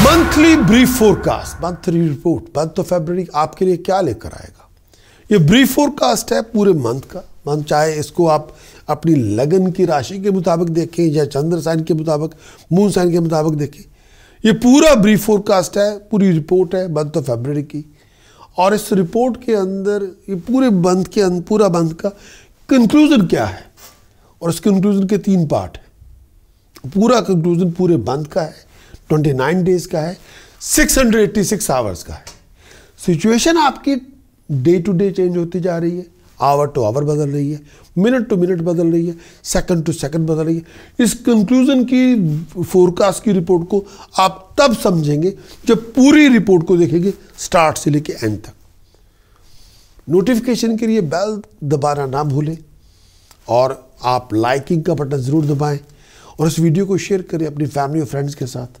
monthly brief forecast monthly report month of फेबर आपके लिए क्या लेकर आएगा ये ब्रीफ फोरकास्ट है पूरे मंथ का मंथ चाहे इसको आप अपनी लगन की राशि के मुताबिक देखें या चंद्र साइन के मुताबिक मून साइन के मुताबिक देखें ये पूरा ब्रीफ फोरकास्ट है पूरी रिपोर्ट है मंथ ऑफ फेबर की और इस रिपोर्ट के अंदर ये पूरे मंथ के अंदर पूरा मंथ का कंक्लूज़न क्या है और इस कंक्लूज़न के तीन पार्ट हैं पूरा कंक्लूज़न पूरे मंथ का है ट्वेंटी नाइन डेज का है six hundred eighty six hours का है सिचुएशन आपकी डे टू डे चेंज होती जा रही है आवर टू आवर बदल रही है मिनट टू मिनट बदल रही है सेकंड टू सेकंड बदल रही है इस कंक्लूजन की फोरकास्ट की रिपोर्ट को आप तब समझेंगे जब पूरी रिपोर्ट को देखेंगे स्टार्ट से लेकर एंड तक नोटिफिकेशन के लिए बेल दबाना ना भूलें और आप लाइकिंग का बटन ज़रूर दबाएं और इस वीडियो को शेयर करें अपनी फैमिली और फ्रेंड्स के साथ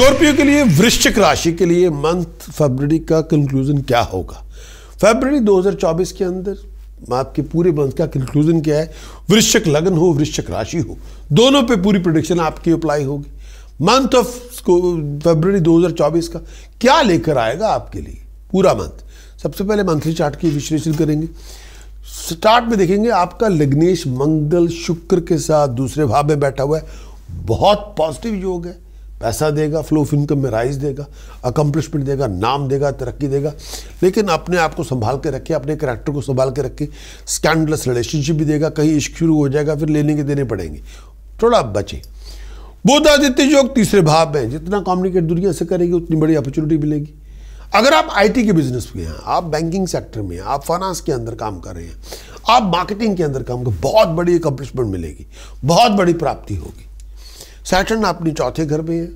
स्कॉर्पियो के लिए वृश्चिक राशि के लिए मंथ फरवरी का कंक्लूजन क्या होगा फरवरी 2024 के अंदर आपके पूरे मंथ का कंक्लूजन क्या है वृश्चिक लगन हो वृश्चिक राशि हो दोनों पे पूरी प्रोडिक्शन आपकी अप्लाई होगी मंथ ऑफ फरवरी 2024 का क्या लेकर आएगा आपके लिए पूरा मंथ सबसे पहले मंथली चार्ट की विश्लेषण करेंगे स्टार्ट में देखेंगे आपका लग्नेश मंगल शुक्र के साथ दूसरे भाव में बैठा हुआ है बहुत पॉजिटिव योग है पैसा देगा फ्लो ऑफ इनकम में राइज देगा अकम्पलिशमेंट देगा नाम देगा तरक्की देगा लेकिन अपने आप को संभाल के रखे अपने करैक्टर को संभाल के रखे स्कैंडलस रिलेशनशिप भी देगा कहीं इश्क शुरू हो जाएगा फिर लेने के देने पड़ेंगे थोड़ा आप बचें आदित्य योग तीसरे भाव में जितना कॉम्युनिकेट दुनिया से करेगी उतनी बड़ी अपॉर्चुनिटी मिलेगी अगर आप आईटी के बिजनेस में हैं आप बैंकिंग सेक्टर में हैं आप फाइनेंस के अंदर काम कर रहे हैं आप मार्केटिंग के अंदर काम कर बहुत बड़ी अकम्पलिशमेंट मिलेगी बहुत बड़ी प्राप्ति होगी सैटर्न अपनी चौथे घर में है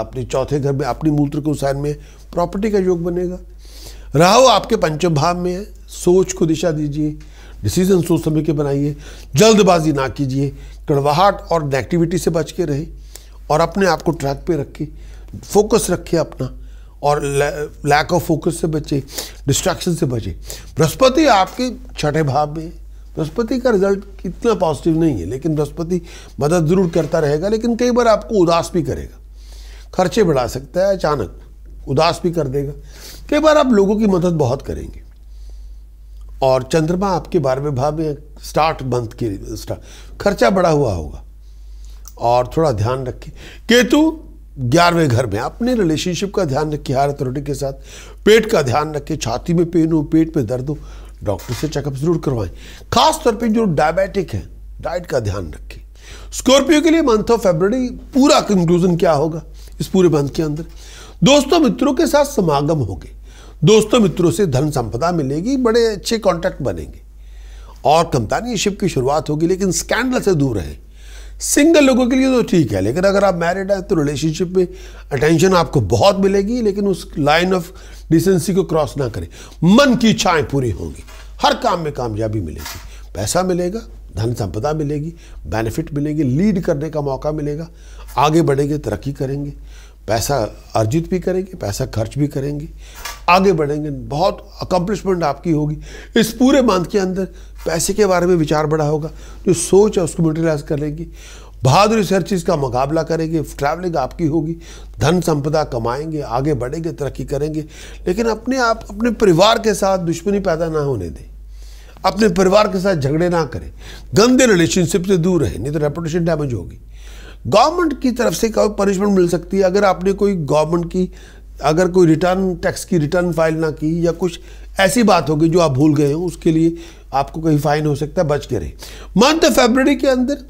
अपने चौथे घर में अपनी मूत्र के उसायन में प्रॉपर्टी का योग बनेगा राहु आपके पंचम भाव में है सोच को दिशा दीजिए डिसीजन सोच समय के बनाइए जल्दबाजी ना कीजिए कड़वाहट और नेगेटिविटी से बच के रहें और अपने आप को ट्रैक पे रखें फोकस रखें अपना और लैक ऑफ फोकस से बचे डिस्ट्रैक्शन से बचे बृहस्पति आपके छठे भाव में है बृहस्पति का रिजल्ट इतना पॉजिटिव नहीं है लेकिन बृहस्पति मदद ज़रूर करता रहेगा लेकिन कई बार आपको उदास भी करेगा खर्चे बढ़ा सकता है अचानक उदास भी कर देगा कई बार आप लोगों की मदद बहुत करेंगे और चंद्रमा आपके बारहवें भाव में स्टार्ट बंद के खर्चा बढ़ा हुआ होगा और थोड़ा ध्यान रखें केतु ग्यारहवें घर में अपने रिलेशनशिप का ध्यान रखिए हायर अथॉरिटी के साथ पेट का ध्यान रखें छाती में पेन हो पेट में दर्द हो डॉक्टर से चेकअप जरूर करवाएं खास तौर पे जो डायबिटिक है डाइट का ध्यान रखें स्कॉर्पियो के लिए मंथ ऑफ फेबररी पूरा कंक्लूजन क्या होगा इस पूरे मंथ के अंदर दोस्तों मित्रों के साथ समागम गए दोस्तों मित्रों से धन संपदा मिलेगी बड़े अच्छे कॉन्टैक्ट बनेंगे और शिप की शुरुआत होगी लेकिन स्कैंडल से दूर रहें सिंगल लोगों के लिए तो ठीक है लेकिन अगर आप मैरिड हैं तो रिलेशनशिप में अटेंशन आपको बहुत मिलेगी लेकिन उस लाइन ऑफ डिसेंसी को क्रॉस ना करें मन की इच्छाएं पूरी होंगी हर काम में कामयाबी मिलेगी पैसा मिलेगा धन संपदा मिलेगी बेनिफिट मिलेंगे लीड करने का मौका मिलेगा आगे बढ़ेंगे तरक्की करेंगे पैसा अर्जित भी करेंगे पैसा खर्च भी करेंगे आगे बढ़ेंगे बहुत अकम्पलिशमेंट आपकी होगी इस पूरे मंथ के अंदर पैसे के बारे में विचार बढ़ा होगा जो सोच है उसको मटेरियलाइज करेंगे बहादुर बहादुरी का मुकाबला करेंगे ट्रैवलिंग आपकी होगी धन संपदा कमाएंगे आगे बढ़ेंगे तरक्की करेंगे लेकिन अपने आप अपने परिवार के साथ दुश्मनी पैदा ना होने दें अपने परिवार के साथ झगड़े ना करें गंदे रिलेशनशिप से दूर रहें नहीं तो रेपुटेशन डैमेज होगी गवर्नमेंट की तरफ से कोई पनिशमेंट मिल सकती है अगर आपने कोई गवर्नमेंट की अगर कोई रिटर्न टैक्स की रिटर्न फाइल ना की या कुछ ऐसी बात होगी जो आप भूल गए हो उसके लिए आपको कहीं फाइन हो सकता है बच के रहे मंथ फेबररी के अंदर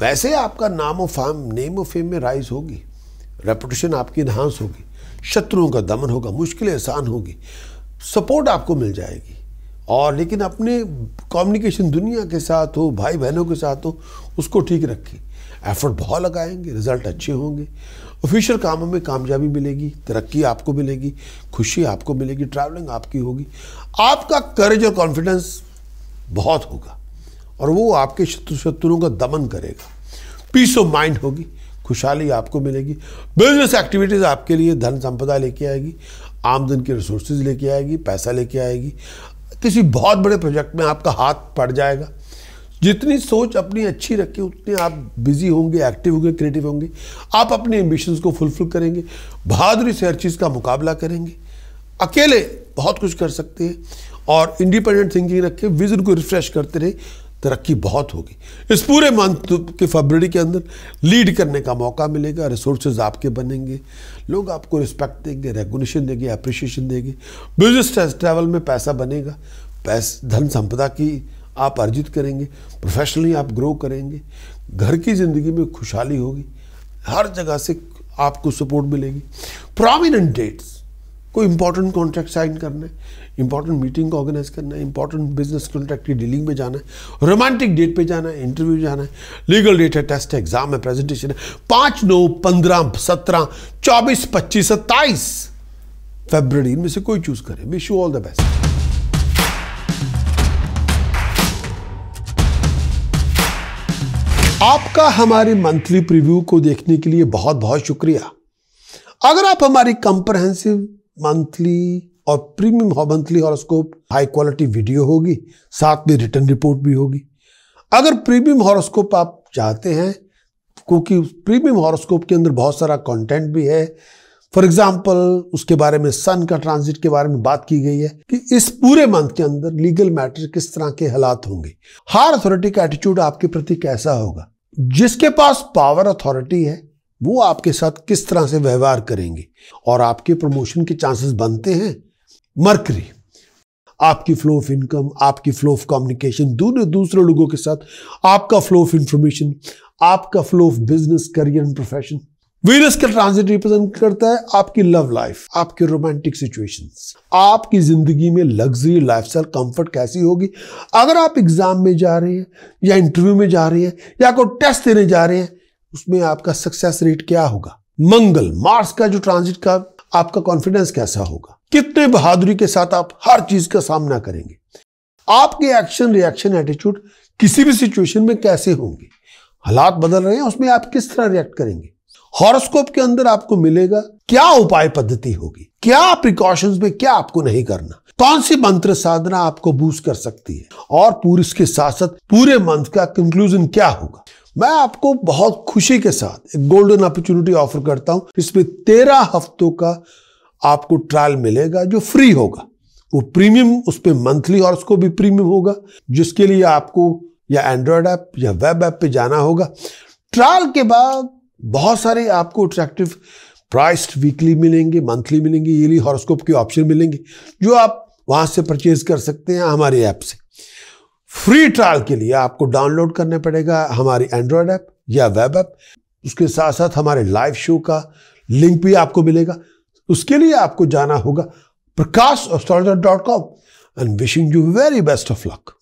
वैसे आपका नाम of farm name of fame में राइज होगी रेपुटेशन आपकी इन्हांस होगी शत्रुओं का दमन होगा मुश्किलें आसान होगी सपोर्ट आपको मिल जाएगी और लेकिन अपने कम्युनिकेशन दुनिया के साथ हो भाई बहनों के साथ हो उसको ठीक रखें एफर्ट बहुत लगाएंगे रिजल्ट अच्छे होंगे ऑफिशियल कामों में कामयाबी मिलेगी तरक्की आपको मिलेगी खुशी आपको मिलेगी ट्रैवलिंग आपकी होगी आपका करेज और कॉन्फिडेंस बहुत होगा और वो आपके शत्रु शत्रुओं का दमन करेगा पीस ऑफ माइंड होगी खुशहाली आपको मिलेगी बिजनेस एक्टिविटीज़ आपके लिए धन संपदा लेके आएगी आमदन के रिसोर्सेज लेके आएगी पैसा लेके आएगी किसी बहुत बड़े प्रोजेक्ट में आपका हाथ पड़ जाएगा जितनी सोच अपनी अच्छी रखें उतने आप बिजी होंगे एक्टिव होंगे क्रिएटिव होंगे आप अपने एम्बिशंस को फुलफिल करेंगे बहादुरी से हर चीज़ का मुकाबला करेंगे अकेले बहुत कुछ कर सकते हैं और इंडिपेंडेंट थिंकिंग रखें विजन को रिफ्रेश करते रहे तरक्की बहुत होगी इस पूरे मंथ के फरवरी के अंदर लीड करने का मौका मिलेगा रिसोर्सेज आपके बनेंगे लोग आपको रिस्पेक्ट देंगे रेगुलेशन देंगे अप्रिशिएशन देंगे बिजनेस ट्रैवल में पैसा बनेगा पैस धन संपदा की आप अर्जित करेंगे प्रोफेशनली आप ग्रो करेंगे घर की ज़िंदगी में खुशहाली होगी हर जगह से आपको सपोर्ट मिलेगी प्रोमिनेंट डेट्स कोई इंपॉर्टेंट कॉन्ट्रैक्ट साइन करना है इंपॉर्टेंट मीटिंग को ऑर्गेनाइज करना है इंपॉर्टेंट बिजनेस कॉन्ट्रैक्ट की डीलिंग में जाना है रोमांटिक डेट पे जाना है इंटरव्यू जाना है लीगल डेट है टेस्ट है एग्जाम है प्रेजेंटेशन है पाँच नौ पंद्रह सत्रह चौबीस पच्चीस सत्ताईस फेबर इनमें से कोई चूज करे wish you all the best आपका हमारे मंथली प्रीव्यू को देखने के लिए बहुत बहुत शुक्रिया अगर आप हमारी कंप्रहेंसिव मंथली और premium monthly horoscope high quality video होगी साथ में रिटर्न रिपोर्ट भी होगी अगर प्रीमियम हॉरोस्कोप आप चाहते हैं क्योंकि प्रीमियम हॉरोस्कोप के अंदर बहुत सारा कंटेंट भी है फॉर एग्जाम्पल उसके बारे में सन का ट्रांजिट के बारे में बात की गई है कि इस पूरे मंथ के अंदर लीगल मैटर किस तरह के हालात होंगे हार अथॉरिटी का एटीट्यूड आपके प्रति कैसा होगा जिसके पास पावर अथॉरिटी है वो आपके साथ किस तरह से व्यवहार करेंगे और आपके प्रमोशन के चांसेस बनते हैं मर्करी आपकी फ्लो ऑफ इनकम आपकी फ्लो ऑफ कम्युनिकेशन दूसरे दूसरे लोगों के साथ आपका फ्लो ऑफ इंफॉर्मेशन आपका flow of business career and profession Venus का ट्रांजिट रिप्रेजेंट करता है आपकी लव लाइफ आपके रोमांटिक सिचुएशंस आपकी जिंदगी में लग्जरी लाइफ स्टाइल कंफर्ट कैसी होगी अगर आप एग्जाम में जा रहे हैं या इंटरव्यू में जा रहे हैं या कोई टेस्ट देने जा रहे हैं उसमें आपका सक्सेस रेट क्या होगा मंगल मार्स का जो ट्रांजिट का आपका कॉन्फिडेंस कैसा होगा कितने बहादुरी के साथ आप हर चीज का सामना करेंगे आपके एक्शन रिएक्शन एटीट्यूड किसी भी सिचुएशन में कैसे होंगे हालात बदल रहे हैं उसमें आप किस तरह रिएक्ट करेंगे हॉरोस्कोप के अंदर आपको मिलेगा क्या उपाय पद्धति होगी क्या प्रिकॉशंस में क्या आपको नहीं करना कौन सी मंत्र साधना आपको बूस्ट कर सकती है और पूरे इसके साथ साथ पूरे मंथ का कंक्लूजन क्या होगा मैं आपको बहुत खुशी के साथ एक गोल्डन अपॉर्चुनिटी ऑफर करता हूं इसमें तेरह हफ्तों का आपको ट्रायल मिलेगा जो फ्री होगा वो प्रीमियम उस पर मंथली और उसको भी प्रीमियम होगा जिसके लिए आपको या एंड्रॉयड ऐप या वेब ऐप पे जाना होगा ट्रायल के बाद बहुत सारे आपको अट्रैक्टिव प्राइस्ड वीकली मिलेंगे मंथली मिलेंगे ईयरली हॉरोस्कोप के ऑप्शन मिलेंगे जो आप वहाँ से परचेज कर सकते हैं हमारे ऐप से फ्री ट्रायल के लिए आपको डाउनलोड करना पड़ेगा हमारी एंड्रॉयड ऐप या वेब ऐप उसके साथ साथ हमारे लाइव शो का लिंक भी आपको मिलेगा उसके लिए आपको जाना होगा Prakash astrologer dot com and wishing you very best of luck